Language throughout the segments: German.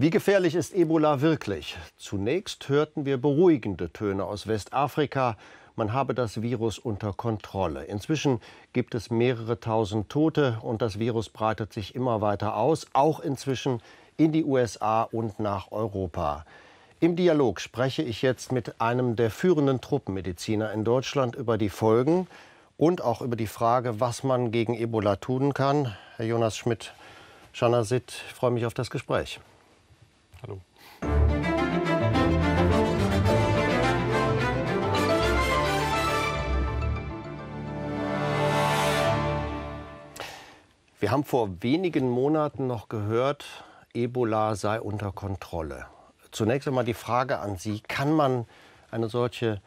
Wie gefährlich ist Ebola wirklich? Zunächst hörten wir beruhigende Töne aus Westafrika. Man habe das Virus unter Kontrolle. Inzwischen gibt es mehrere tausend Tote und das Virus breitet sich immer weiter aus, auch inzwischen in die USA und nach Europa. Im Dialog spreche ich jetzt mit einem der führenden Truppenmediziner in Deutschland über die Folgen und auch über die Frage, was man gegen Ebola tun kann. Herr Jonas Schmidt, Shana ich freue mich auf das Gespräch. Hallo. Wir haben vor wenigen Monaten noch gehört, Ebola sei unter Kontrolle. Zunächst einmal die Frage an Sie, kann man eine solche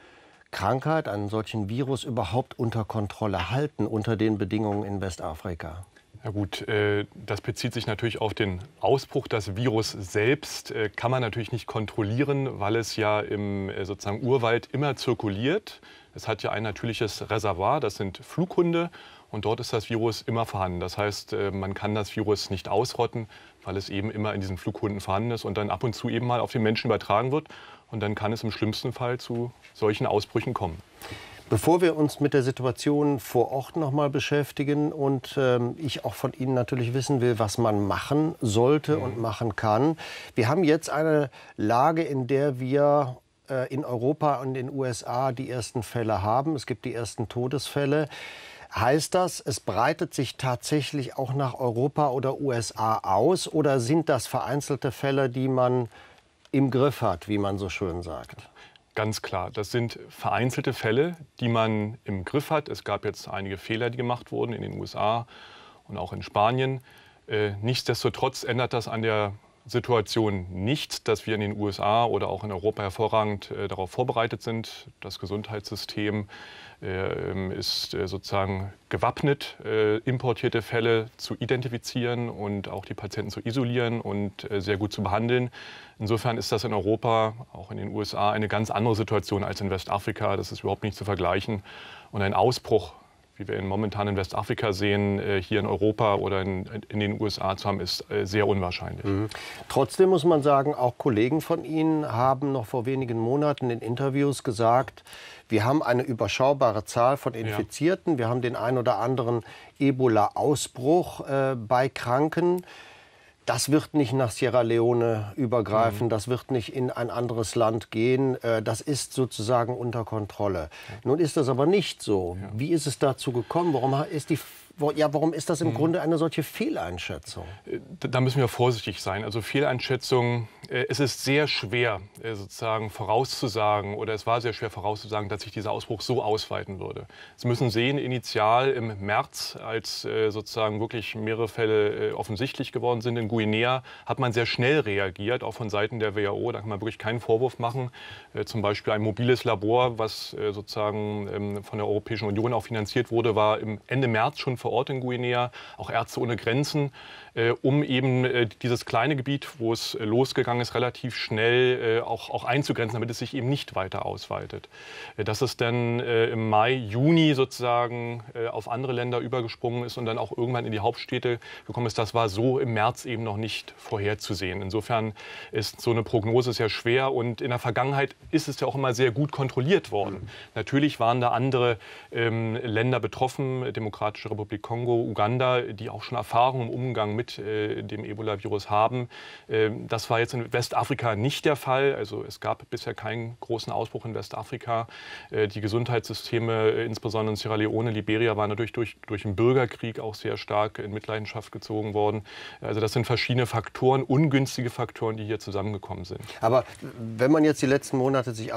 Krankheit, einen solchen Virus überhaupt unter Kontrolle halten unter den Bedingungen in Westafrika? Ja gut, äh, das bezieht sich natürlich auf den Ausbruch. Das Virus selbst äh, kann man natürlich nicht kontrollieren, weil es ja im äh, sozusagen Urwald immer zirkuliert. Es hat ja ein natürliches Reservoir, das sind Flughunde und dort ist das Virus immer vorhanden. Das heißt, man kann das Virus nicht ausrotten, weil es eben immer in diesen Flughunden vorhanden ist und dann ab und zu eben mal auf den Menschen übertragen wird und dann kann es im schlimmsten Fall zu solchen Ausbrüchen kommen. Bevor wir uns mit der Situation vor Ort nochmal beschäftigen und ähm, ich auch von Ihnen natürlich wissen will, was man machen sollte mhm. und machen kann. Wir haben jetzt eine Lage, in der wir äh, in Europa und in den USA die ersten Fälle haben. Es gibt die ersten Todesfälle. Heißt das, es breitet sich tatsächlich auch nach Europa oder USA aus oder sind das vereinzelte Fälle, die man im Griff hat, wie man so schön sagt? Ganz klar, das sind vereinzelte Fälle, die man im Griff hat. Es gab jetzt einige Fehler, die gemacht wurden in den USA und auch in Spanien. Äh, nichtsdestotrotz ändert das an der Situation nicht, dass wir in den USA oder auch in Europa hervorragend äh, darauf vorbereitet sind. Das Gesundheitssystem äh, ist äh, sozusagen gewappnet, äh, importierte Fälle zu identifizieren und auch die Patienten zu isolieren und äh, sehr gut zu behandeln. Insofern ist das in Europa, auch in den USA, eine ganz andere Situation als in Westafrika. Das ist überhaupt nicht zu vergleichen. Und ein Ausbruch wie wir momentan in Westafrika sehen, äh, hier in Europa oder in, in den USA zu haben, ist äh, sehr unwahrscheinlich. Mhm. Trotzdem muss man sagen, auch Kollegen von Ihnen haben noch vor wenigen Monaten in Interviews gesagt, wir haben eine überschaubare Zahl von Infizierten, ja. wir haben den ein oder anderen Ebola-Ausbruch äh, bei Kranken das wird nicht nach Sierra Leone übergreifen, mhm. das wird nicht in ein anderes Land gehen, äh, das ist sozusagen unter Kontrolle. Nun ist das aber nicht so. Ja. Wie ist es dazu gekommen? Warum ist die ja, warum ist das im hm. Grunde eine solche Fehleinschätzung? Äh, da müssen wir vorsichtig sein. Also Fehleinschätzung, äh, es ist sehr schwer äh, sozusagen vorauszusagen oder es war sehr schwer vorauszusagen, dass sich dieser Ausbruch so ausweiten würde. Sie müssen sehen, initial im März, als sozusagen wirklich mehrere Fälle offensichtlich geworden sind in Guinea, hat man sehr schnell reagiert, auch von Seiten der WHO. Da kann man wirklich keinen Vorwurf machen. Zum Beispiel ein mobiles Labor, was sozusagen ähm, von der Europäischen Union auch finanziert wurde, war Ende März schon verurteilt vor Ort in Guinea, auch Ärzte ohne Grenzen, äh, um eben äh, dieses kleine Gebiet, wo es äh, losgegangen ist, relativ schnell auch, auch einzugrenzen, damit es sich eben nicht weiter ausweitet. Dass es dann im Mai, Juni sozusagen auf andere Länder übergesprungen ist und dann auch irgendwann in die Hauptstädte gekommen ist, das war so im März eben noch nicht vorherzusehen. Insofern ist so eine Prognose sehr schwer und in der Vergangenheit ist es ja auch immer sehr gut kontrolliert worden. Mhm. Natürlich waren da andere ähm, Länder betroffen, Demokratische Republik Kongo, Uganda, die auch schon Erfahrungen im Umgang mit mit äh, dem Ebola-Virus haben. Ähm, das war jetzt in Westafrika nicht der Fall. Also es gab bisher keinen großen Ausbruch in Westafrika. Äh, die Gesundheitssysteme, äh, insbesondere in Sierra Leone, Liberia, waren natürlich durch, durch den Bürgerkrieg auch sehr stark in Mitleidenschaft gezogen worden. Also das sind verschiedene Faktoren, ungünstige Faktoren, die hier zusammengekommen sind. Aber wenn man jetzt die letzten Monate sich äh,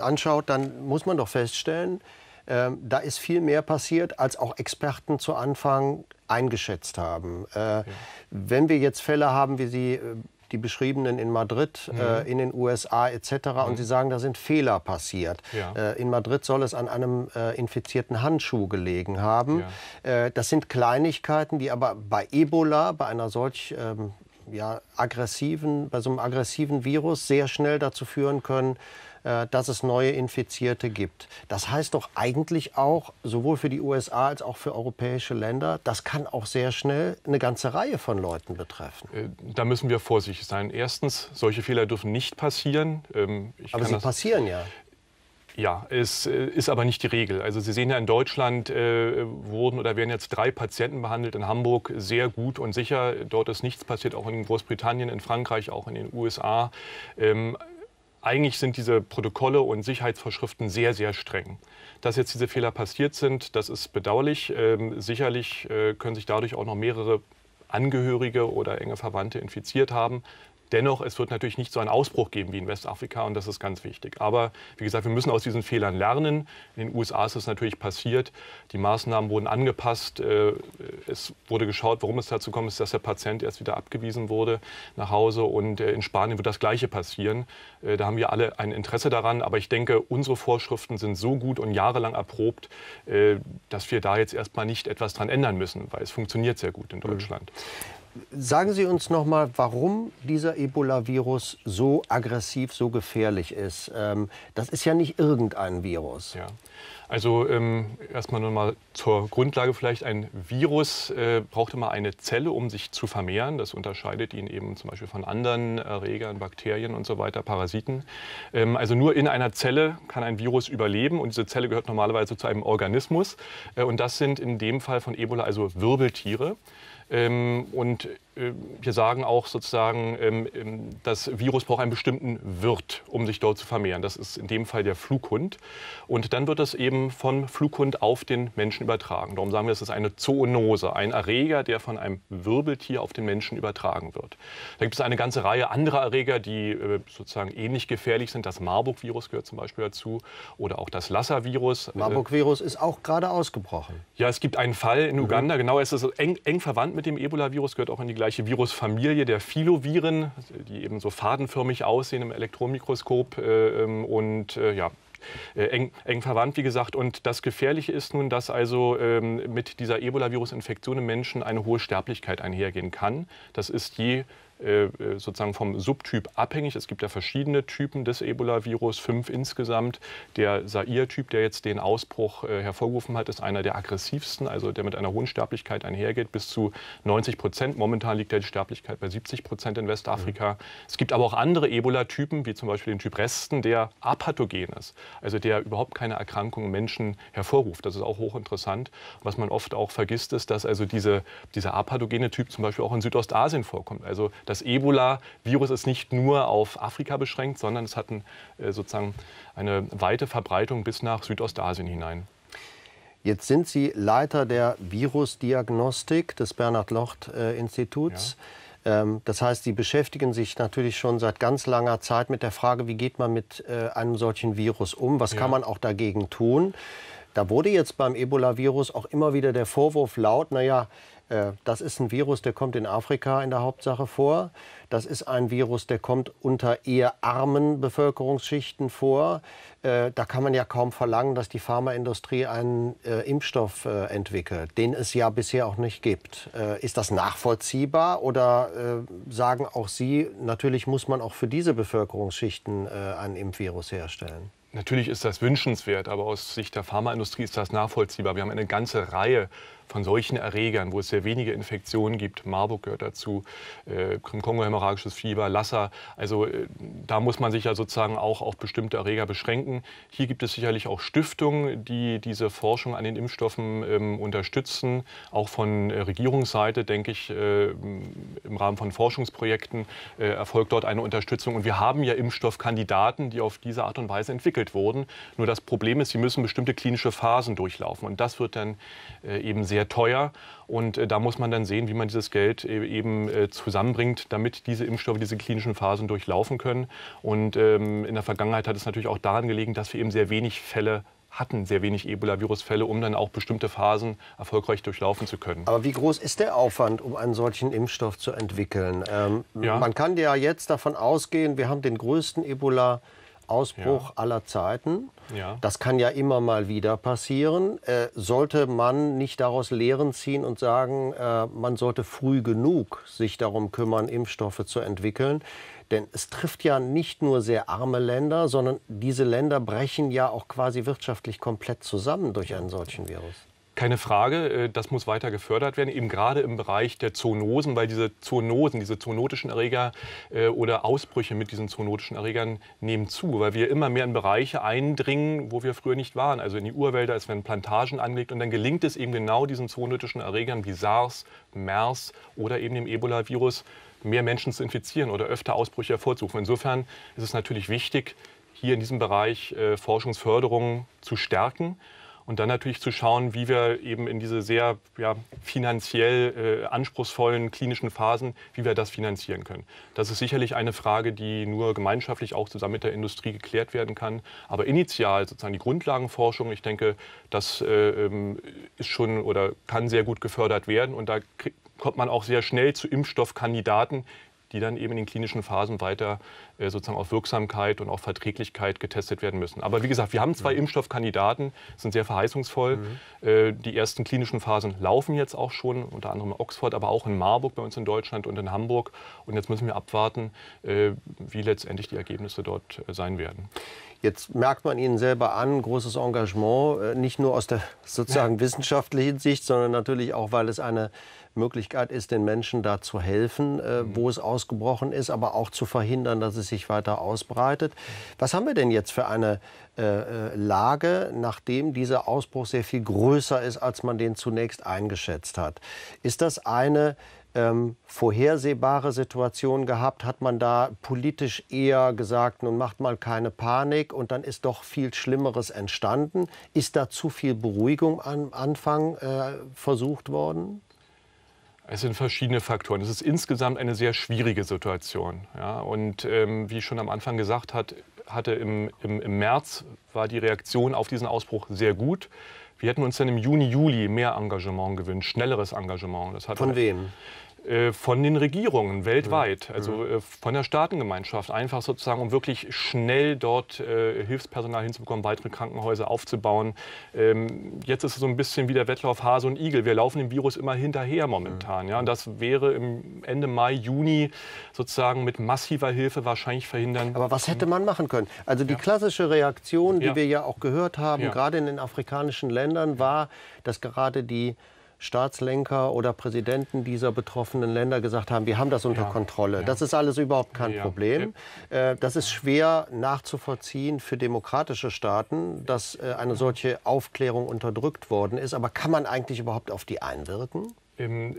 anschaut, dann muss man doch feststellen, ähm, da ist viel mehr passiert, als auch Experten zu Anfang eingeschätzt haben. Äh, okay. Wenn wir jetzt Fälle haben, wie Sie äh, die beschriebenen in Madrid, äh, mhm. äh, in den USA etc. Mhm. Und sie sagen, da sind Fehler passiert. Ja. Äh, in Madrid soll es an einem äh, infizierten Handschuh gelegen haben. Ja. Äh, das sind Kleinigkeiten, die aber bei Ebola, bei einer solch ähm, ja, aggressiven, bei so einem aggressiven Virus sehr schnell dazu führen können, äh, dass es neue Infizierte gibt. Das heißt doch eigentlich auch, sowohl für die USA als auch für europäische Länder, das kann auch sehr schnell eine ganze Reihe von Leuten betreffen. Äh, da müssen wir vorsichtig sein. Erstens, solche Fehler dürfen nicht passieren. Ähm, ich Aber sie passieren ja. Ja, es äh, ist aber nicht die Regel. Also Sie sehen ja, in Deutschland äh, wurden oder werden jetzt drei Patienten behandelt, in Hamburg sehr gut und sicher. Dort ist nichts passiert, auch in Großbritannien, in Frankreich, auch in den USA. Ähm, eigentlich sind diese Protokolle und Sicherheitsvorschriften sehr, sehr streng. Dass jetzt diese Fehler passiert sind, das ist bedauerlich. Ähm, sicherlich äh, können sich dadurch auch noch mehrere Angehörige oder enge Verwandte infiziert haben. Dennoch, es wird natürlich nicht so einen Ausbruch geben wie in Westafrika und das ist ganz wichtig. Aber wie gesagt, wir müssen aus diesen Fehlern lernen. In den USA ist es natürlich passiert. Die Maßnahmen wurden angepasst. Äh, es wurde geschaut, warum es dazu kommt, ist, dass der Patient erst wieder abgewiesen wurde nach Hause. Und äh, in Spanien wird das Gleiche passieren. Äh, da haben wir alle ein Interesse daran. Aber ich denke, unsere Vorschriften sind so gut und jahrelang erprobt, dass wir da jetzt erstmal nicht etwas dran ändern müssen, weil es funktioniert sehr gut in mhm. Deutschland. Mhm. Sagen Sie uns noch mal, warum dieser Ebola-Virus so aggressiv, so gefährlich ist. Ähm, das ist ja nicht irgendein Virus. Ja. Also ähm, erstmal nur mal zur Grundlage vielleicht. Ein Virus äh, braucht immer eine Zelle, um sich zu vermehren. Das unterscheidet ihn eben zum Beispiel von anderen Erregern, Bakterien und so weiter, Parasiten. Ähm, also nur in einer Zelle kann ein Virus überleben und diese Zelle gehört normalerweise zu einem Organismus. Äh, und das sind in dem Fall von Ebola also Wirbeltiere. Ähm, und äh, wir sagen auch sozusagen, ähm, ähm, das Virus braucht einen bestimmten Wirt, um sich dort zu vermehren. Das ist in dem Fall der Flughund. Und dann wird das eben vom Flughund auf den Menschen übertragen. Darum sagen wir, es ist eine Zoonose, ein Erreger, der von einem Wirbeltier auf den Menschen übertragen wird. Da gibt es eine ganze Reihe anderer Erreger, die äh, sozusagen ähnlich gefährlich sind. Das Marburg-Virus gehört zum Beispiel dazu oder auch das Lassa-Virus. Marburg-Virus ist auch gerade ausgebrochen. Ja, es gibt einen Fall in mhm. Uganda, mhm. genau, es ist eng, eng verwandt mit dem Ebola-Virus gehört auch in die gleiche Virusfamilie der Filoviren, die eben so fadenförmig aussehen im Elektronmikroskop äh, ähm, und äh, ja, äh, Eng, eng, verwandt, wie gesagt. Und das Gefährliche ist nun, dass also ähm, mit dieser Ebola-Virus-Infektion im Menschen eine hohe Sterblichkeit einhergehen kann. Das ist je äh, sozusagen vom Subtyp abhängig. Es gibt ja verschiedene Typen des Ebola-Virus, fünf insgesamt. Der Sair-Typ, der jetzt den Ausbruch äh, hervorgerufen hat, ist einer der aggressivsten, also der mit einer hohen Sterblichkeit einhergeht, bis zu 90 Prozent. Momentan liegt die Sterblichkeit bei 70 Prozent in Westafrika. Mhm. Es gibt aber auch andere Ebola-Typen, wie zum Beispiel den Typ Resten, der apathogen ist, also der überhaupt keine Erkrankung im Menschen hervorruft. Das ist auch hochinteressant. Was man oft auch vergisst, ist, dass also diese, dieser apathogene Typ zum Beispiel auch in Südostasien vorkommt. Also das Ebola-Virus ist nicht nur auf Afrika beschränkt, sondern es hat ein, äh, sozusagen eine weite Verbreitung bis nach Südostasien hinein. Jetzt sind Sie Leiter der Virusdiagnostik des Bernhard-Locht-Instituts. Ja. Ähm, das heißt, Sie beschäftigen sich natürlich schon seit ganz langer Zeit mit der Frage, wie geht man mit äh, einem solchen Virus um? Was ja. man auch dagegen tun? Da wurde jetzt beim Ebola-Virus auch immer wieder der Vorwurf laut, naja, äh, das ist ein Virus, der kommt in Afrika in der Hauptsache vor. Das ist ein Virus, der kommt unter eher armen Bevölkerungsschichten vor. Äh, da kann man ja kaum verlangen, dass die Pharmaindustrie einen äh, Impfstoff entwickelt, den es ja bisher auch nicht gibt. Ist das nachvollziehbar oder sagen auch Sie, natürlich muss man auch für diese Bevölkerungsschichten ein Impfvirus herstellen? Natürlich ist das wünschenswert, aber aus Sicht der Pharmaindustrie ist das nachvollziehbar. Wir haben eine ganze Reihe von solchen Erregern, wo es sehr wenige Infektionen gibt. Marburg gehört dazu, äh, Kongo-hämorrhagisches Fieber, Lassa. Also äh, da muss man sich ja sozusagen auch auf bestimmte Erreger beschränken. Hier gibt es sicherlich auch Stiftungen, die diese Forschung an den Impfstoffen ähm, unterstützen. Auch von äh, Regierungsseite, denke ich, äh, im Rahmen von Forschungsprojekten äh, erfolgt dort eine Unterstützung. Und wir haben ja Impfstoffkandidaten, die auf diese Art und Weise entwickelt wurden. Nur das Problem ist, sie müssen bestimmte klinische Phasen durchlaufen. Und das wird dann äh, eben sehr sehr teuer. Und äh, da muss man dann sehen, wie man dieses Geld e-, eben äh, zusammenbringt, damit diese Impfstoffe diese klinischen Phasen durchlaufen können. Und ähm, in der Vergangenheit hat es natürlich auch daran gelegen, dass wir eben sehr wenig Fälle hatten sehr wenig Ebola-Virus-Fälle, um dann auch bestimmte Phasen erfolgreich durchlaufen zu können. Aber wie groß ist der Aufwand, um einen solchen Impfstoff zu entwickeln? Ähm, ja. Man kann ja jetzt davon ausgehen, wir haben den größten Ebola-Virus. Ausbruch ja. aller Zeiten. Ja. Das kann ja immer mal wieder passieren. Äh, sollte man nicht daraus Lehren ziehen und sagen, äh, man sollte früh genug sich darum kümmern, Impfstoffe zu entwickeln? Denn es trifft ja nicht nur sehr arme Länder, sondern diese Länder brechen ja auch quasi wirtschaftlich komplett zusammen durch einen solchen Virus. Keine Frage, äh, das muss weiter gefördert werden, eben gerade im Bereich der Zoonosen, weil diese Zoonosen, diese zoonotischen Erreger äh, oder Ausbrüche mit diesen zoonotischen Erregern nehmen zu, weil wir immer mehr in Bereiche eindringen, wo wir früher nicht waren. Also in die Urwälder, es werden Plantagen angelegt und dann gelingt es eben genau diesen zoonotischen Erregern wie SARS, MERS oder eben dem Ebola-Virus, mehr Menschen zu infizieren oder öfter Ausbrüche hervorzurufen. Insofern ist es natürlich wichtig, hier in diesem Bereich äh, Forschungsförderung zu stärken. Und dann natürlich zu schauen, wie wir eben in diese sehr ja, finanziell äh, anspruchsvollen klinischen Phasen, wie wir das finanzieren können. Das ist sicherlich eine Frage, die nur gemeinschaftlich auch zusammen mit der Industrie geklärt werden kann. Aber initial sozusagen die Grundlagenforschung, ich denke, das äh, ähm, ist schon oder kann sehr gut gefördert werden. Und da kommt man auch sehr schnell zu Impfstoffkandidaten, die dann eben in den klinischen Phasen weiter äh, sozusagen auf Wirksamkeit und auch Verträglichkeit getestet werden müssen. Aber wie gesagt, wir haben zwei mhm. Impfstoffkandidaten, sind sehr verheißungsvoll. Mhm. Äh, die ersten klinischen Phasen laufen jetzt auch schon, unter anderem in Oxford, aber auch in Marburg bei uns in Deutschland und in Hamburg. Und jetzt müssen wir abwarten, äh, wie letztendlich die Ergebnisse dort äh, sein werden. Jetzt merkt man Ihnen selber an, großes Engagement, äh, nicht nur aus der sozusagen wissenschaftlichen Sicht, sondern natürlich auch, weil es eine Möglichkeit ist, den Menschen da zu helfen, äh, mhm. wo es ausgebrochen ist, aber auch zu verhindern, dass es sich weiter ausbreitet. Was haben wir denn jetzt für eine äh, äh, Lage, nachdem dieser Ausbruch sehr viel größer ist, als man den zunächst eingeschätzt hat? Ist das eine ähm, vorhersehbare Situation gehabt? Hat man da politisch eher gesagt, nun macht mal keine Panik und dann ist doch viel Schlimmeres entstanden? Ist da zu viel Beruhigung am Anfang äh, versucht worden? Es sind verschiedene Faktoren. Es ist insgesamt eine sehr schwierige Situation. Ja, und ähm, wie ich schon am Anfang gesagt hat, hatte, im, im, im März war die Reaktion auf diesen Ausbruch sehr gut. Wir hätten uns dann im Juni, Juli mehr Engagement gewünscht, schnelleres Engagement. Von wem? Äh, von den Regierungen weltweit, also äh, von der Staatengemeinschaft, einfach sozusagen, um wirklich schnell dort äh, Hilfspersonal hinzubekommen, weitere Krankenhäuser aufzubauen. Ähm, jetzt ist es so ein bisschen wie der Wettlauf Hase und Igel. Wir laufen dem Virus immer hinterher momentan. Ja? Und das wäre im Ende Mai, Juni sozusagen mit massiver Hilfe wahrscheinlich verhindern. Aber was hätte man machen können? Also die ja. klassische Reaktion, die ja. wir ja auch gehört haben, ja. gerade in den afrikanischen Ländern, war, dass gerade die Staatslenker oder Präsidenten dieser betroffenen Länder gesagt haben, wir haben das unter ja, Kontrolle. Ja. Das ist alles überhaupt kein ja, Problem. Äh, das ist schwer nachzuvollziehen für demokratische Staaten, dass äh, eine solche Aufklärung unterdrückt worden ist. Aber kann man eigentlich überhaupt auf die einwirken? Ähm,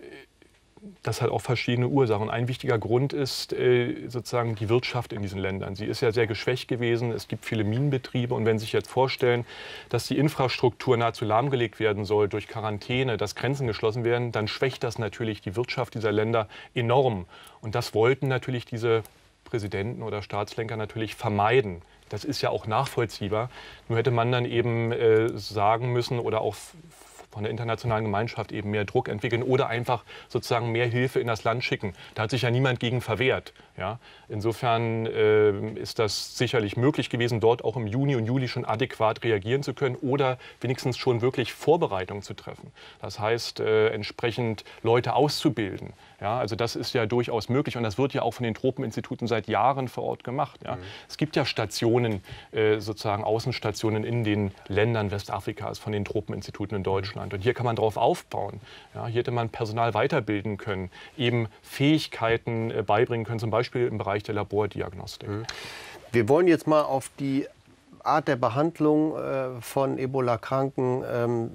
das hat auch verschiedene Ursachen. Ein wichtiger Grund ist äh, sozusagen die Wirtschaft in diesen Ländern. Sie ist ja sehr geschwächt gewesen. Es gibt viele Minenbetriebe. Und wenn Sie sich jetzt vorstellen, dass die Infrastruktur nahezu lahmgelegt werden soll durch Quarantäne, dass Grenzen geschlossen werden, dann schwächt das natürlich die Wirtschaft dieser Länder enorm. Und das wollten natürlich diese Präsidenten oder Staatslenker natürlich vermeiden. Das ist ja auch nachvollziehbar. Nur hätte man dann eben äh, sagen müssen oder auch von der internationalen Gemeinschaft eben mehr Druck entwickeln oder einfach sozusagen mehr Hilfe in das Land schicken. Da hat sich ja niemand gegen verwehrt. Ja? Insofern äh, ist das sicherlich möglich gewesen, dort auch im Juni und Juli schon adäquat reagieren zu können oder wenigstens schon wirklich Vorbereitungen zu treffen. Das heißt, äh, entsprechend Leute auszubilden. Ja, also das ist ja durchaus möglich und das wird ja auch von den Tropeninstituten seit Jahren vor Ort gemacht. Ja. Mhm. Es gibt ja Stationen, äh, sozusagen Außenstationen in den Ländern Westafrikas von den Tropeninstituten in Deutschland. Und hier kann man drauf aufbauen. Ja, hier hätte man Personal weiterbilden können, eben Fähigkeiten äh, beibringen können, zum Beispiel im Bereich der Labordiagnostik. Mhm. Wir wollen jetzt mal auf die Art der Behandlung äh, von Ebola-Kranken ähm,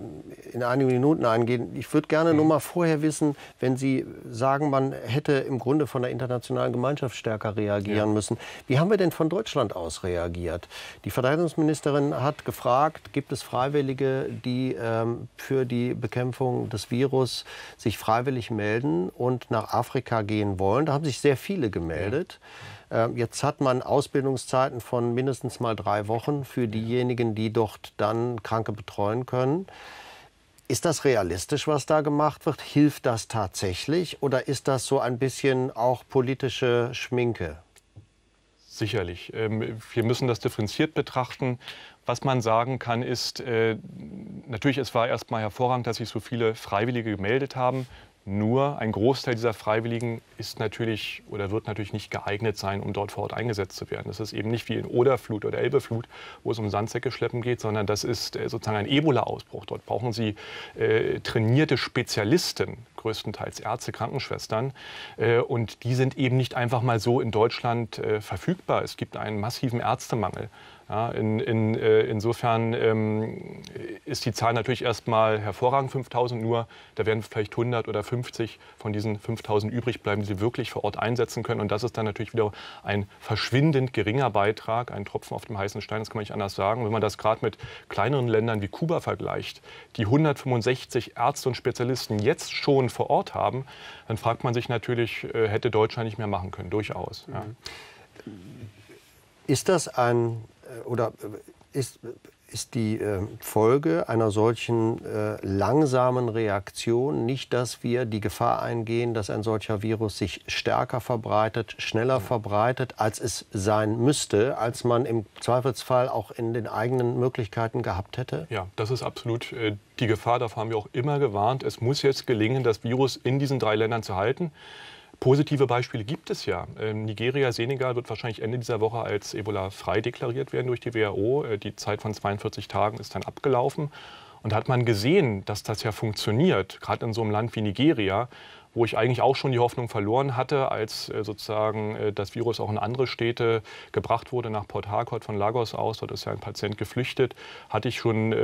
in einigen Minuten eingehen. Ich würde gerne mhm. nur mal vorher wissen, wenn Sie sagen, man hätte im Grunde von der internationalen Gemeinschaft stärker reagieren ja. müssen. Wie haben wir denn von Deutschland aus reagiert? Die Verteidigungsministerin hat gefragt, gibt es Freiwillige, die ähm, für die Bekämpfung des Virus sich freiwillig melden und nach Afrika gehen wollen? Da haben sich sehr viele gemeldet. Ja. Ähm, jetzt hat man Ausbildungszeiten von mindestens mal drei Wochen für diejenigen, die dort dann Kranke betreuen können. Ist das realistisch, was da gemacht wird? Hilft das tatsächlich oder ist das so ein bisschen auch politische Schminke? Sicherlich. Ähm, wir müssen das differenziert betrachten. Was man sagen kann, ist, äh, natürlich, es war erstmal hervorragend, dass sich so viele Freiwillige gemeldet haben. Nur ein Großteil dieser Freiwilligen ist natürlich oder wird natürlich nicht geeignet sein, um dort vor Ort eingesetzt zu werden. Das ist eben nicht wie in Oderflut oder Elbeflut, wo es um Sandsäcke schleppen geht, sondern das ist äh, sozusagen ein Ebola-Ausbruch. Dort brauchen sie äh, trainierte Spezialisten, größtenteils Ärzte, Krankenschwestern. Äh, und die sind eben nicht einfach mal so in Deutschland äh, verfügbar. Es gibt einen massiven Ärztemangel. Ja, in, in, äh, insofern ähm, ist die Zahl natürlich erstmal hervorragend, 5000 nur. Da werden vielleicht 100 oder 50 von diesen 5000 übrig bleiben, die sie wirklich vor Ort einsetzen können. Und das ist dann natürlich wieder ein verschwindend geringer Beitrag, ein Tropfen auf dem heißen Stein, das kann man nicht anders sagen. Wenn man das gerade mit kleineren Ländern wie Kuba vergleicht, die 165 Ärzte und Spezialisten jetzt schon vor Ort haben, dann fragt man sich natürlich, äh, hätte Deutschland nicht mehr machen können, durchaus. Ja. Ist das ein äh, oder äh, ist, ist die äh, Folge einer solchen langsamen Reaktion nicht, dass wir die Gefahr eingehen, dass ein solcher Virus sich stärker verbreitet, schneller verbreitet, als es sein müsste, als man im Zweifelsfall auch in den eigenen Möglichkeiten gehabt hätte? Ja, das ist absolut die Gefahr. Davor haben wir auch immer gewarnt. Es muss jetzt gelingen, das Virus in diesen drei Ländern zu halten. Positive Beispiele gibt es ja. Ähm, Nigeria, Senegal wird wahrscheinlich Ende dieser Woche als Ebola-frei deklariert werden durch die WHO. Äh, die Zeit von 42 Tagen ist dann abgelaufen. Und hat man gesehen, dass das ja funktioniert, gerade in so einem Land wie Nigeria, wo ich eigentlich auch schon die Hoffnung verloren hatte, als äh, sozusagen äh, das Virus auch in andere Städte gebracht wurde, nach Port Harcourt von Lagos aus, dort ist ja ein Patient geflüchtet, hatte ich schon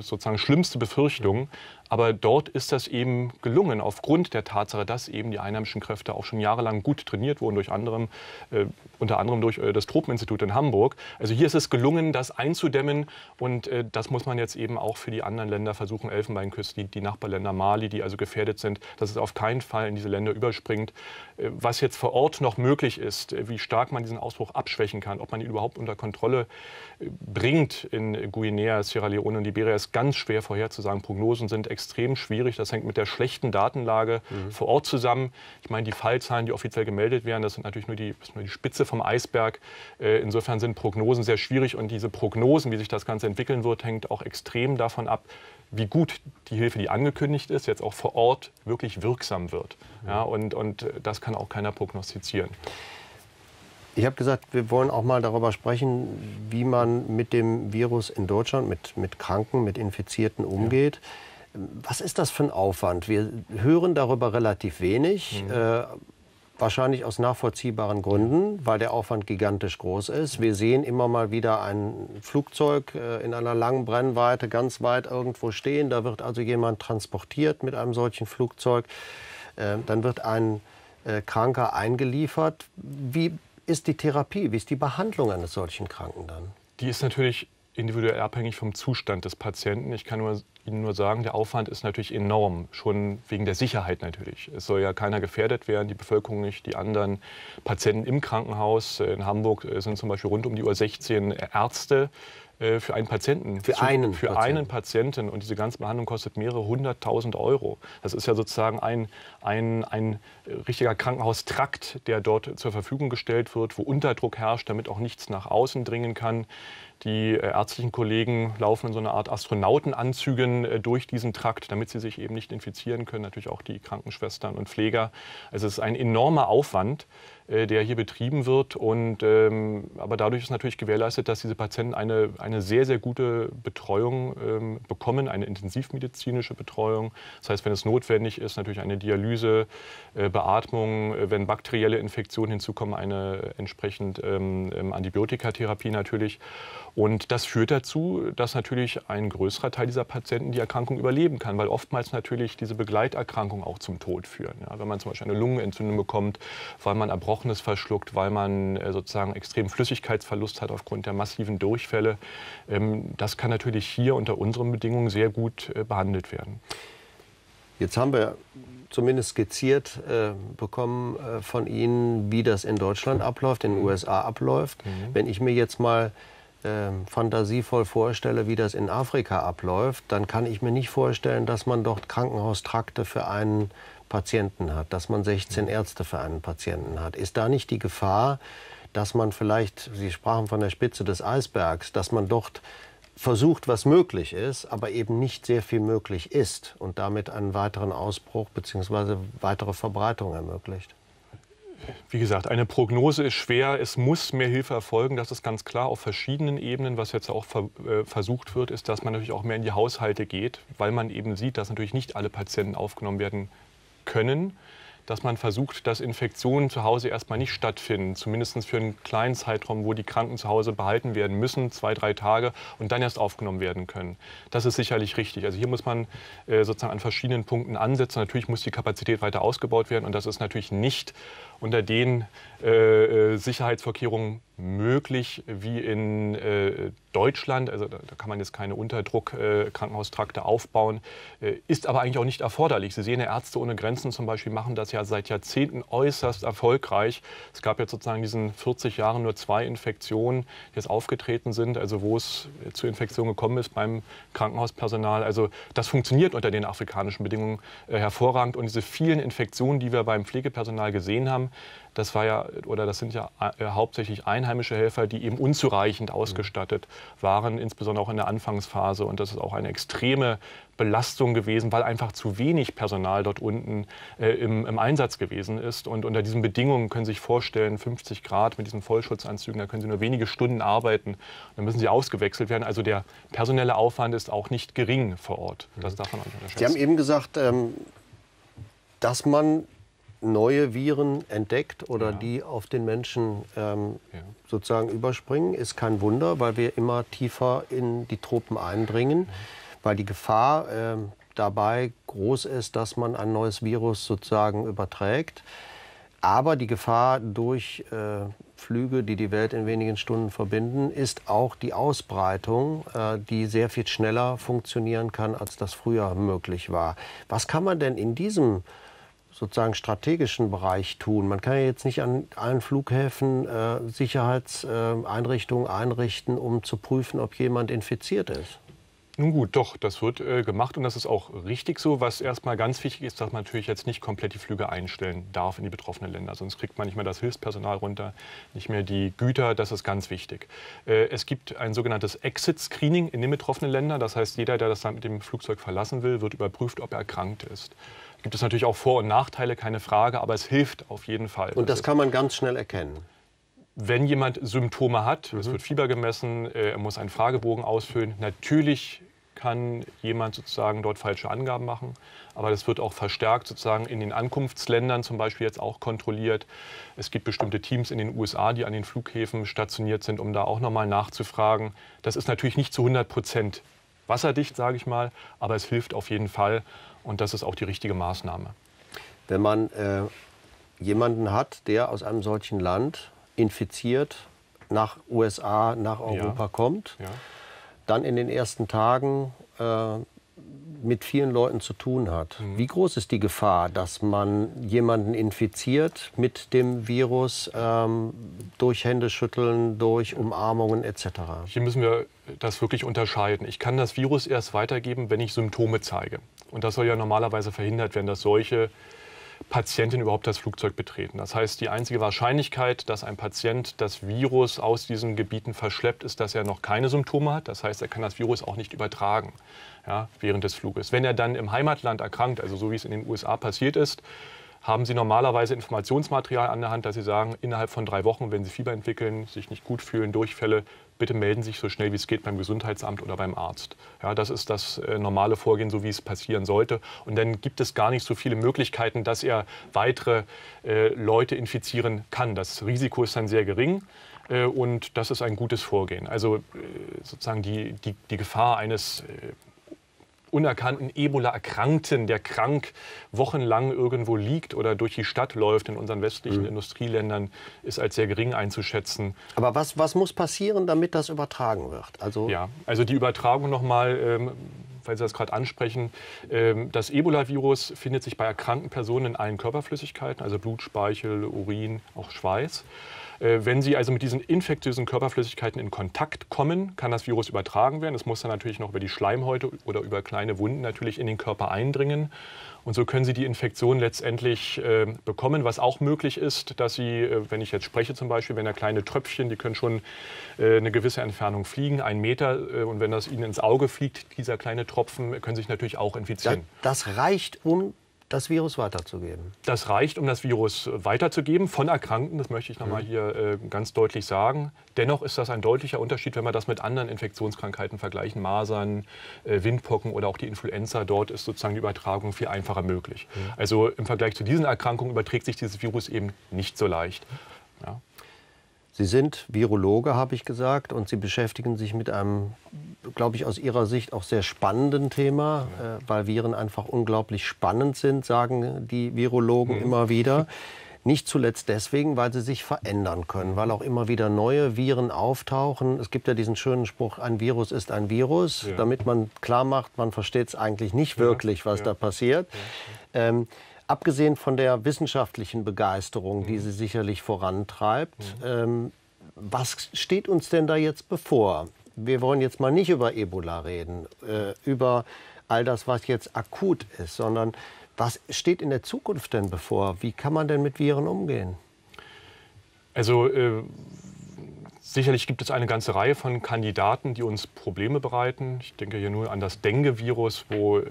sozusagen schlimmste Befürchtungen. Aber dort ist das eben gelungen, aufgrund der Tatsache, dass eben die einheimischen Kräfte auch schon jahrelang gut trainiert wurden, durch anderem, äh, unter anderem durch äh, das Tropeninstitut in Hamburg. Also hier ist es gelungen, das einzudämmen. Und äh, das muss man jetzt eben auch für die anderen Länder versuchen, Elfenbeinküste, die, die, Nachbarländer Mali, die also gefährdet sind, dass es auf keinen Fall in diese Länder überspringt. Äh, was jetzt vor Ort noch möglich ist, äh, wie stark man diesen Ausbruch abschwächen kann, ob man ihn überhaupt unter Kontrolle äh, bringt in Guinea, Sierra Leone und Liberia, ist ganz schwer vorherzusagen. Prognosen sind extrem extrem schwierig. Das hängt mit der schlechten Datenlage mhm. vor Ort zusammen. Ich meine, die Fallzahlen, die offiziell gemeldet werden, das sind natürlich nur die, nur die Spitze vom Eisberg. Äh, insofern sind Prognosen sehr schwierig und diese Prognosen, wie sich das Ganze entwickeln wird, hängt auch extrem davon ab, wie gut die Hilfe, die angekündigt ist, jetzt auch vor Ort wirklich wirksam wird. Mhm. Ja, und, und äh, das kann auch keiner prognostizieren. Ich habe gesagt, wir wollen auch mal darüber sprechen, wie man mit dem Virus in Deutschland, mit, mit Kranken, mit Infizierten umgeht. Ja. Was ist das für ein Aufwand? Wir hören darüber relativ wenig. Mhm. Äh, wahrscheinlich aus nachvollziehbaren Gründen, weil der Aufwand gigantisch groß ist. Wir sehen immer mal wieder ein Flugzeug äh, in einer langen Brennweite ganz weit irgendwo stehen. Da wird also jemand transportiert mit einem solchen Flugzeug. Äh, dann wird ein äh, Kranker eingeliefert. Wie ist die Therapie? Wie ist die Behandlung eines solchen Kranken dann? Die ist natürlich individuell abhängig vom Zustand des Patienten. Ich kann nur, Ihnen nur sagen, der Aufwand ist natürlich enorm, schon wegen der Sicherheit natürlich. Es soll ja keiner gefährdet werden, die Bevölkerung nicht, die anderen Patienten im Krankenhaus. In Hamburg äh, sind zum Beispiel rund um die Uhr 16 Ärzte äh, für einen Patienten. Für einen. Für Patienten. einen Patienten. Und diese ganze Behandlung kostet mehrere hunderttausend Euro. Das ist ja sozusagen ein, ein, ein richtiger Krankenhaustrakt, der dort zur Verfügung gestellt wird, wo Unterdruck herrscht, damit auch nichts nach außen dringen kann. Die äh, ärztlichen Kollegen laufen in so einer Art Astronautenanzügen äh, durch diesen Trakt, damit sie sich eben nicht infizieren können. Natürlich auch die Krankenschwestern und Pfleger. Also es ist ein enormer Aufwand, äh, der hier betrieben wird. Und, ähm, aber dadurch ist natürlich gewährleistet, dass diese Patienten eine, eine sehr, sehr gute Betreuung ähm, bekommen, eine intensivmedizinische Betreuung. Das heißt, wenn es notwendig ist, natürlich eine Dialyse, äh, Beatmung, wenn bakterielle Infektionen hinzukommen, eine entsprechend ähm, ähm Antibiotikatherapie natürlich. Und das führt dazu, dass natürlich ein größerer Teil dieser Patienten die Erkrankung überleben kann, weil oftmals natürlich diese Begleiterkrankungen auch zum Tod führen. Ja, wenn man zum Beispiel eine Lungenentzündung bekommt, weil man Erbrochenes verschluckt, weil man äh, sozusagen extremen Flüssigkeitsverlust hat aufgrund der massiven Durchfälle, ähm, das kann natürlich hier unter unseren Bedingungen sehr gut äh, behandelt werden. Jetzt haben wir zumindest skizziert äh, bekommen äh, von Ihnen, wie das in Deutschland abläuft, in den mhm. USA abläuft. Mhm. Wenn ich mir jetzt mal ähm, fantasievoll vorstelle, wie das in Afrika abläuft, dann kann ich mir nicht vorstellen, dass man dort Krankenhaustrakte für einen Patienten hat, dass man 16 mhm. Ärzte für einen Patienten hat. Ist da nicht die Gefahr, dass man vielleicht, Sie sprachen von der Spitze des Eisbergs, dass man dort versucht, was möglich ist, aber eben nicht sehr viel möglich ist und damit einen weiteren Ausbruch bzw. weitere Verbreitung ermöglicht? wie gesagt, eine Prognose ist schwer. Es muss mehr Hilfe erfolgen. Das ist ganz klar auf verschiedenen Ebenen. Was jetzt auch ver äh, versucht wird, ist, dass man natürlich auch mehr in die Haushalte geht, weil man eben sieht, dass natürlich nicht alle Patienten aufgenommen werden können. Dass man versucht, dass Infektionen zu Hause erstmal nicht stattfinden, zumindest für einen kleinen Zeitraum, wo die Kranken zu Hause behalten werden müssen, zwei, drei Tage und dann erst aufgenommen werden können. Das ist sicherlich richtig. Also hier muss man äh, sozusagen an verschiedenen Punkten ansetzen. Natürlich muss die Kapazität weiter ausgebaut werden und das ist natürlich nicht unter den äh, äh, Sicherheitsvorkehrungen möglich wie in äh, Deutschland. Also da, da, kann man jetzt keine Unterdruck-Krankenhaustrakte äh, aufbauen, äh, ist aber eigentlich auch nicht erforderlich. Sie sehen, Ärzte ohne Grenzen zum Beispiel machen das ja seit Jahrzehnten äußerst erfolgreich. Es gab jetzt sozusagen in diesen 40 Jahren nur zwei Infektionen, die jetzt aufgetreten sind, also wo es zu Infektionen gekommen ist beim Krankenhauspersonal. Also das funktioniert unter den afrikanischen Bedingungen äh, hervorragend. Und diese vielen Infektionen, die wir beim Pflegepersonal gesehen haben, das war ja, oder das sind ja äh, hauptsächlich einheimische Helfer, die eben unzureichend ausgestattet waren, insbesondere auch in der Anfangsphase. Und das ist auch eine extreme Belastung gewesen, weil einfach zu wenig Personal dort unten äh, im, im, Einsatz gewesen ist. Und unter diesen Bedingungen können Sie sich vorstellen, 50 Grad mit diesen Vollschutzanzügen, da können Sie nur wenige Stunden arbeiten. Dann müssen Sie ausgewechselt werden. Also der personelle Aufwand ist auch nicht gering vor Ort. Das mhm. darf man auch nicht unterschätzen. Sie haben eben gesagt, ähm, dass man neue Viren entdeckt oder ja. die auf den Menschen ähm, ja. sozusagen überspringen, ist kein Wunder, weil wir immer tiefer in die Tropen eindringen, ja. weil die Gefahr äh, dabei groß ist, dass man ein neues Virus sozusagen überträgt. Aber die Gefahr durch äh, Flüge, die die Welt in wenigen Stunden verbinden, ist auch die Ausbreitung, äh, die sehr viel schneller funktionieren kann, als das früher möglich war. Was kann man denn in diesem sozusagen strategischen Bereich tun? Man kann ja jetzt nicht an allen Flughäfen äh, Sicherheitseinrichtungen einrichten, um zu prüfen, ob jemand infiziert ist. Nun gut, doch, das wird äh, gemacht und das ist auch richtig so. Was erstmal ganz wichtig ist, dass man natürlich jetzt nicht komplett die Flüge einstellen darf in die betroffenen Länder. Sonst kriegt man nicht mehr das Hilfspersonal runter, nicht mehr die Güter. Das ist ganz wichtig. Äh, es gibt ein sogenanntes Exit-Screening in den betroffenen Ländern. Das heißt, jeder, der das dann mit dem Flugzeug verlassen will, wird überprüft, ob er erkrankt ist gibt es natürlich auch Vor- und Nachteile, keine Frage, aber es hilft auf jeden Fall. Und das kann man ganz schnell erkennen. Wenn jemand Symptome hat, mhm. es wird Fieber gemessen, äh, er muss einen Fragebogen ausfüllen, natürlich kann jemand sozusagen dort falsche Angaben machen. Aber das wird auch verstärkt sozusagen in den Ankunftsländern zum Beispiel jetzt auch kontrolliert. Es gibt bestimmte Teams in den USA, die an den Flughäfen stationiert sind, um da auch nochmal nachzufragen. Das ist natürlich nicht zu 100 Prozent wasserdicht, sage ich mal, aber es hilft auf jeden Fall und das ist auch die richtige Maßnahme. Wenn man äh, jemanden hat, der aus einem solchen Land infiziert nach USA, nach Europa ja. kommt, ja dann in den ersten Tagen äh, mit vielen Leuten zu tun hat. Mhm. Wie groß ist die Gefahr, dass man jemanden infiziert mit dem Virus ähm, durch Händeschütteln, durch Umarmungen etc.? Hier müssen wir das wirklich unterscheiden. Ich kann das Virus erst weitergeben, wenn ich Symptome zeige. Und das soll ja normalerweise verhindert werden, dass solche Patientin überhaupt das Flugzeug betreten. Das heißt, die einzige Wahrscheinlichkeit, dass ein Patient das Virus aus diesen Gebieten verschleppt, ist, dass er noch keine Symptome hat. Das heißt, er kann das Virus auch nicht übertragen ja, während des Fluges. Wenn er dann im Heimatland erkrankt, also so wie es in den USA passiert ist, haben Sie normalerweise Informationsmaterial an der Hand, dass Sie sagen, innerhalb von drei Wochen, wenn Sie Fieber entwickeln, sich nicht gut fühlen, Durchfälle, bitte melden Sie sich so schnell wie es geht beim Gesundheitsamt oder beim Arzt. Ja, das ist das äh, normale Vorgehen, so wie es passieren sollte. Und dann gibt es gar nicht so viele Möglichkeiten, dass er weitere äh, Leute infizieren kann. Das Risiko ist dann sehr gering äh, und das ist ein gutes Vorgehen. Also äh, sozusagen die, die, die Gefahr eines äh, unerkannten Ebola-Erkrankten, der krank wochenlang irgendwo liegt oder durch die Stadt läuft in unseren westlichen mhm. Industrieländern, ist als sehr gering einzuschätzen. Aber was, was muss passieren, damit das übertragen wird? Also ja, also die Übertragung nochmal, ähm, weil Sie das gerade ansprechen, ähm, das Ebola-Virus findet sich bei erkrankten Personen in allen Körperflüssigkeiten, also Blut, Speichel, Urin, auch Schweiß. Äh, wenn Sie also mit diesen infektiösen Körperflüssigkeiten in Kontakt kommen, kann das Virus übertragen werden. Es muss dann natürlich noch über die Schleimhäute oder über kleine Wunden natürlich in den Körper eindringen. Und so können Sie die Infektion letztendlich äh, bekommen, was auch möglich ist, dass Sie, äh, wenn ich jetzt spreche zum Beispiel, wenn da kleine Tröpfchen, die können schon äh, eine gewisse Entfernung fliegen, einen Meter, äh, und wenn das Ihnen ins Auge fliegt, dieser kleine Tropfen, können sich natürlich auch infizieren. Das, das reicht, um das Virus weiterzugeben. Das reicht, um das Virus weiterzugeben von Erkrankten, das möchte ich nochmal mhm. hier äh, ganz deutlich sagen. Dennoch ist das ein deutlicher Unterschied, wenn man das mit anderen Infektionskrankheiten vergleichen, Masern, äh, Windpocken oder auch die Influenza. Dort ist sozusagen die Übertragung viel einfacher möglich. Mhm. Also im Vergleich zu diesen Erkrankungen überträgt sich dieses Virus eben nicht so leicht. Ja. Sie sind Virologe, habe ich gesagt, und Sie beschäftigen sich mit einem, glaube ich, aus Ihrer Sicht auch sehr spannenden Thema, äh, weil Viren einfach unglaublich spannend sind, sagen die Virologen mhm. immer wieder. Nicht zuletzt deswegen, weil sie sich verändern können, weil auch immer wieder neue Viren auftauchen. Es gibt ja diesen schönen Spruch, ein Virus ist ein Virus, ja. damit man klar macht, man versteht es eigentlich nicht wirklich, was ja. da passiert. Ähm, abgesehen von der wissenschaftlichen Begeisterung, die mhm. sie sicherlich vorantreibt, ähm, was steht uns denn da jetzt bevor? Wir wollen jetzt mal nicht über Ebola reden, äh, über all das, was jetzt akut ist, sondern was steht in der Zukunft denn bevor? Wie kann man denn mit Viren umgehen? Also äh Sicherlich gibt es eine ganze Reihe von Kandidaten, die uns Probleme bereiten. Ich denke hier nur an das Dengue-Virus, wo äh,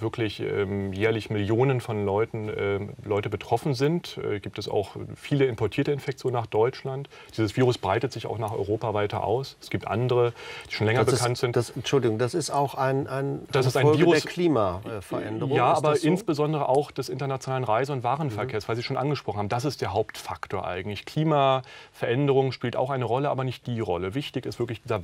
wirklich ähm, jährlich Millionen von Leuten äh, Leute betroffen sind. Äh, gibt es auch viele importierte Infektionen nach Deutschland. Dieses Virus breitet sich auch nach Europa weiter aus. Es gibt andere, die schon länger das bekannt ist, sind. Das, Entschuldigung, das ist auch ein, ein, das ist ein Folge Virus, der Klimaveränderung. Ja, aber so? insbesondere auch des internationalen Reise- und Warenverkehrs, mhm. weil Sie schon angesprochen haben. Das ist der Hauptfaktor eigentlich. Klimaveränderung spielt auch eine Rolle aber nicht die Rolle. Wichtig ist wirklich dieser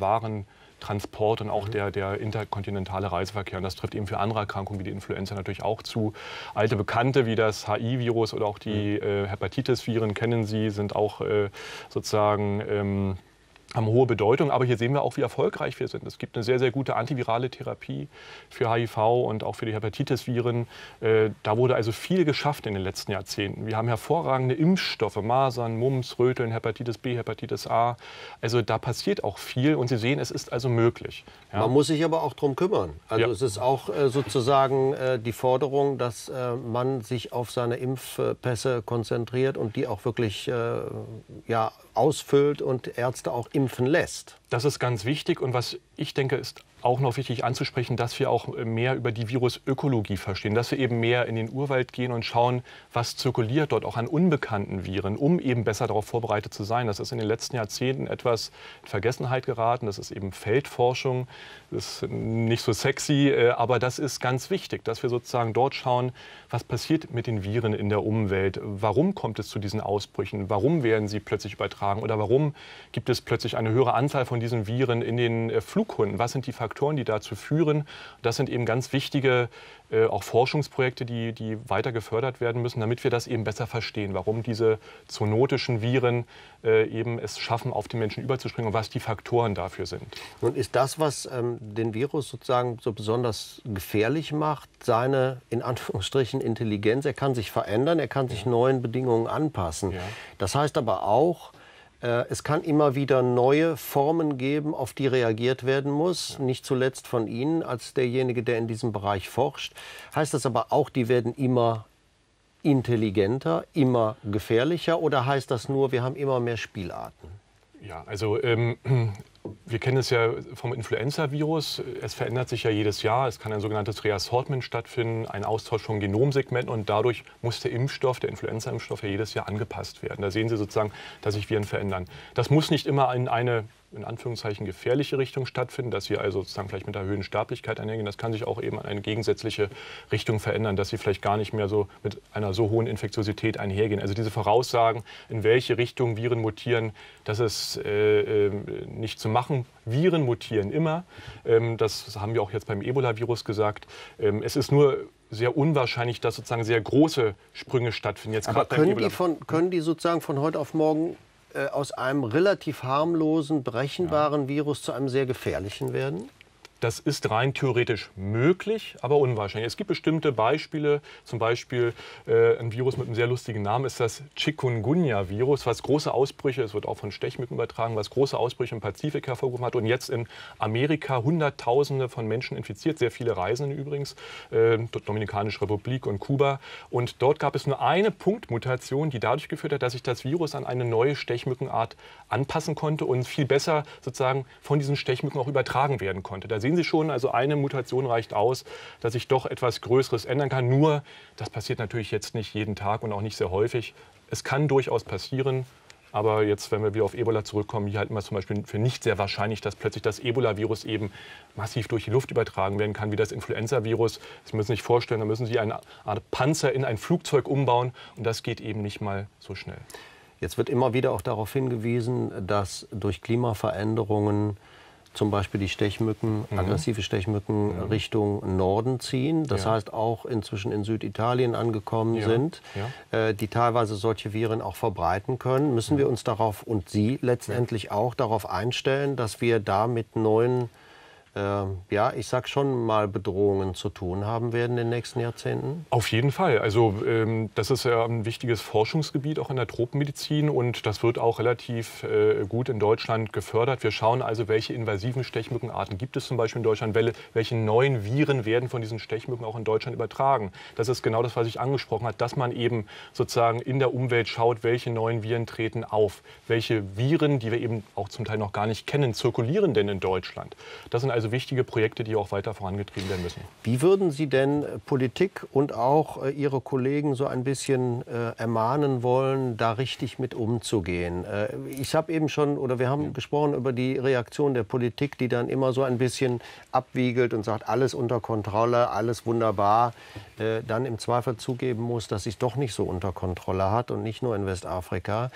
Transport und auch mhm. der, der interkontinentale Reiseverkehr. Und das trifft eben für andere Erkrankungen wie die Influenza natürlich auch zu. Alte Bekannte wie das HI-Virus oder auch die mhm. äh, Hepatitis-Viren kennen Sie, sind auch äh, sozusagen... Ähm, haben hohe Bedeutung, aber hier sehen wir auch, wie erfolgreich wir sind. Es gibt eine sehr, sehr gute antivirale Therapie für HIV und auch für die Hepatitis-Viren. Äh, da wurde also viel geschafft in den letzten Jahrzehnten. Wir haben hervorragende Impfstoffe, Masern, Mumps, Röteln, Hepatitis B, Hepatitis A. Also da passiert auch viel und Sie sehen, es ist also möglich. Ja. Man muss sich aber auch darum kümmern. Also ja. es ist auch äh, sozusagen äh, die Forderung, dass man sich auf seine Impfpässe konzentriert und die auch wirklich ja, ausfüllt und Ärzte auch immer impfen lässt. Das ist ganz wichtig und was ich denke ist auch noch wichtig anzusprechen, dass wir auch mehr über die Virusökologie verstehen, dass wir eben mehr in den Urwald gehen und schauen, was zirkuliert dort auch an unbekannten Viren, um eben besser darauf vorbereitet zu sein. Das ist in den letzten Jahrzehnten etwas in Vergessenheit geraten. Das ist eben Feldforschung, das ist nicht so sexy, äh, aber das ist ganz wichtig, dass wir sozusagen dort schauen, was passiert mit den Viren in der Umwelt? Warum kommt es zu diesen Ausbrüchen? Warum werden sie plötzlich übertragen? Oder warum gibt es plötzlich eine höhere Anzahl von diesen Viren in den äh, Flughunden? Was sind die Faktoren, die dazu führen? Das sind eben ganz wichtige äh, auch Forschungsprojekte, die, die weiter gefördert werden müssen, damit wir das eben besser verstehen, warum diese zoonotischen Viren äh, eben es schaffen, auf den Menschen überzuspringen und was die Faktoren dafür sind. Nun ist das, was ähm, den Virus sozusagen so besonders gefährlich macht, seine in Anführungsstrichen Intelligenz? Er kann sich verändern, er kann sich neuen Bedingungen anpassen. Ja. Das heißt aber auch, äh, es kann immer wieder neue Formen geben, auf die reagiert werden muss, nicht zuletzt von Ihnen als derjenige, der in diesem Bereich forscht. Heißt das aber auch, die werden immer intelligenter, immer gefährlicher oder heißt das nur, wir haben immer mehr Spielarten? Ja, also ähm, wir kennen es ja vom Influenza-Virus. Es verändert sich ja jedes Jahr. Es kann ein sogenanntes Reassortment stattfinden, ein Austausch von Genomsegmenten. Und dadurch muss der Impfstoff, der Influenza-Impfstoff, ja jedes Jahr angepasst werden. Da sehen Sie sozusagen, dass sich Viren verändern. Das muss nicht immer in eine in Anführungszeichen gefährliche Richtung stattfinden, dass sie also sozusagen vielleicht mit einer höheren Sterblichkeit einhergehen, das kann sich auch eben an eine gegensätzliche Richtung verändern, dass sie vielleicht gar nicht mehr so mit einer so hohen Infektiosität einhergehen. Also diese Voraussagen, in welche Richtung Viren mutieren, das ist äh, ähm, nicht zu machen. Viren mutieren immer. Ähm, das haben wir auch jetzt beim Ebola-Virus gesagt. Ähm, es ist nur sehr unwahrscheinlich, dass sozusagen sehr große Sprünge stattfinden. Jetzt Aber können die, von, können die sozusagen von heute auf morgen äh, aus einem relativ harmlosen, berechenbaren ja. Virus zu einem sehr gefährlichen werden? Das ist rein theoretisch möglich, aber unwahrscheinlich. Es gibt bestimmte Beispiele, zum Beispiel äh, ein Virus mit einem sehr lustigen Namen ist das Chikungunya-Virus, was große Ausbrüche, es wird auch von Stechmücken übertragen, was große Ausbrüche im Pazifik hervorgehoben hat und jetzt in Amerika Hunderttausende von Menschen infiziert, sehr viele Reisende übrigens, äh, Dominikanische Republik und Kuba. Und dort gab es nur eine Punktmutation, die dadurch geführt hat, dass sich das Virus an eine neue Stechmückenart anpassen konnte und viel besser sozusagen von diesen Stechmücken auch übertragen werden konnte. Da sehen sehen Sie schon, also eine Mutation reicht aus, dass sich doch etwas Größeres ändern kann. Nur, das passiert natürlich jetzt nicht jeden Tag und auch nicht sehr häufig. Es kann durchaus passieren. Aber jetzt, wenn wir wieder auf Ebola zurückkommen, hier halten wir es zum Beispiel für nicht sehr wahrscheinlich, dass plötzlich das Ebola-Virus eben massiv durch die Luft übertragen werden kann, wie das Influenza-Virus. Sie müssen sich vorstellen, da müssen Sie eine Art Panzer in ein Flugzeug umbauen. Und das geht eben nicht mal so schnell. Jetzt wird immer wieder auch darauf hingewiesen, dass durch Klimaveränderungen zum Beispiel die Stechmücken, mhm. aggressive Stechmücken mhm. Richtung Norden ziehen. Das ja. heißt auch inzwischen in Süditalien angekommen ja. sind, ja. Äh, die teilweise solche Viren auch verbreiten können. Müssen mhm. wir uns darauf und Sie letztendlich auch darauf einstellen, dass wir da mit neuen ähm, ja, ich sag schon mal Bedrohungen zu tun haben werden in den nächsten Jahrzehnten? Auf jeden Fall. Also ähm, das ist ja ein wichtiges Forschungsgebiet auch in der Tropenmedizin und das wird auch relativ äh, gut in Deutschland gefördert. Wir schauen also, welche invasiven Stechmückenarten gibt es zum Beispiel in Deutschland, welche neuen Viren werden von diesen Stechmücken auch in Deutschland übertragen. Das ist genau das, was ich angesprochen habe, dass man eben sozusagen in der Umwelt schaut, welche neuen Viren treten auf, welche Viren, die wir eben auch zum Teil noch gar nicht kennen, zirkulieren denn in Deutschland. Das sind also also wichtige Projekte, die auch weiter vorangetrieben werden müssen. Wie würden Sie denn äh, Politik und auch äh, Ihre Kollegen so ein bisschen äh, ermahnen wollen, da richtig mit umzugehen? Äh, ich habe eben schon, oder wir haben ja. gesprochen über die Reaktion der Politik, die dann immer so ein bisschen abwiegelt und sagt, alles unter Kontrolle, alles wunderbar äh, dann im Zweifel zugeben muss, dass sich doch nicht so unter Kontrolle hat und nicht nur in Westafrika.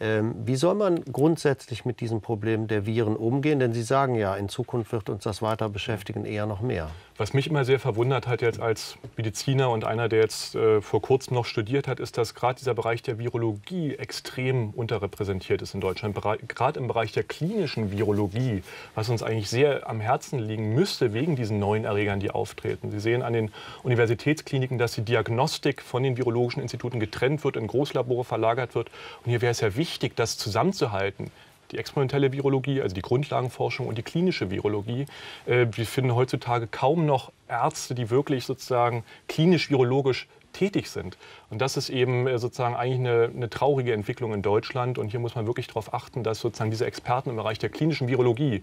Ähm, wie soll man grundsätzlich mit diesem Problem der Viren umgehen? Denn Sie sagen ja, in Zukunft wird uns das weiter beschäftigen, eher noch mehr. Was mich immer sehr verwundert hat jetzt als Mediziner und einer, der jetzt äh, vor kurzem noch studiert hat, ist, dass gerade dieser Bereich der Virologie extrem unterrepräsentiert ist in Deutschland. Gerade im Bereich der klinischen Virologie, was uns eigentlich sehr am Herzen liegen müsste wegen diesen neuen Erregern, die auftreten. Sie sehen an den Universitätskliniken, dass die Diagnostik von den virologischen Instituten getrennt wird, in Großlabore verlagert wird. Und hier wäre es ja wichtig, das zusammenzuhalten die experimentelle Virologie, also die Grundlagenforschung und die klinische Virologie. Äh, wir finden heutzutage kaum noch Ärzte, die wirklich sozusagen klinisch-virologisch tätig sind. Und das ist eben äh, sozusagen eigentlich eine, eine, traurige Entwicklung in Deutschland. Und hier muss man wirklich darauf achten, dass sozusagen diese Experten im Bereich der klinischen Virologie,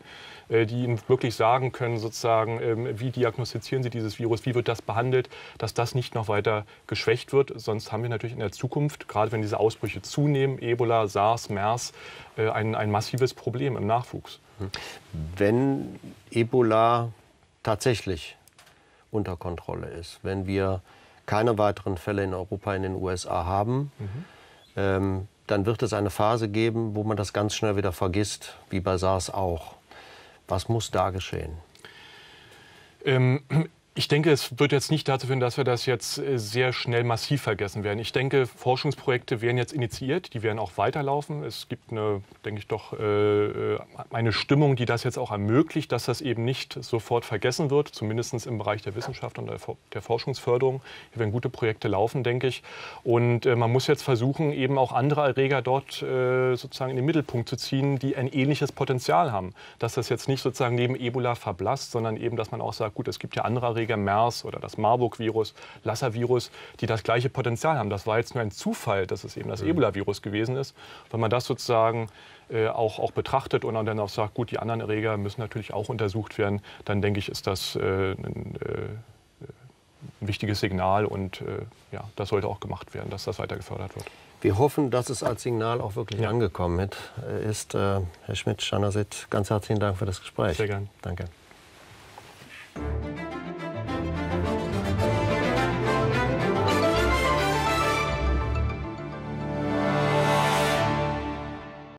äh, die Ihnen wirklich sagen können, sozusagen, ähm, wie diagnostizieren Sie dieses Virus, wie wird das behandelt, dass das nicht noch weiter geschwächt wird. Sonst haben wir natürlich in der Zukunft, gerade wenn diese Ausbrüche zunehmen, Ebola, SARS, MERS, äh, ein, ein massives Problem im Nachwuchs. Wenn Ebola tatsächlich unter Kontrolle ist, wenn wir keine weiteren Fälle in Europa, in den USA haben, mhm. ähm, dann wird es eine Phase geben, wo man das ganz schnell wieder vergisst, wie bei SARS auch. Was muss da geschehen? Ähm, ich denke, es wird jetzt nicht dazu führen, dass wir das jetzt äh, sehr schnell massiv vergessen werden. Ich denke, Forschungsprojekte werden jetzt initiiert, die werden auch weiterlaufen. Es gibt eine, denke ich doch, äh, äh, eine Stimmung, die das jetzt auch ermöglicht, dass das eben nicht sofort vergessen wird, zumindest im Bereich der Wissenschaft und der Forschungsförderung. Hier werden gute Projekte laufen, denke ich. Und man muss jetzt versuchen, eben auch andere Erreger dort sozusagen in den Mittelpunkt zu ziehen, die ein ähnliches Potenzial haben. Dass das jetzt nicht sozusagen neben Ebola verblasst, sondern eben, dass man auch sagt, gut, es gibt ja andere Erreger, Krankheitserreger MERS oder das Marburg-Virus, Lassa-Virus, die das gleiche Potenzial haben. Das war jetzt nur ein Zufall, dass es eben das mhm. Ebola-Virus gewesen ist. Wenn man das sozusagen äh, auch, auch betrachtet und dann auch sagt, gut, die anderen Erreger müssen natürlich auch untersucht werden, dann denke ich, ist das äh, ein, äh, ein wichtiges Signal und äh, ja, das sollte auch gemacht werden, dass das weiter gefördert wird. Wir hoffen, dass es als Signal auch wirklich ja. angekommen äh, ist. Äh, Herr Schmidt, Schanasit, ganz herzlichen Dank für das Gespräch. Sehr gerne. Danke.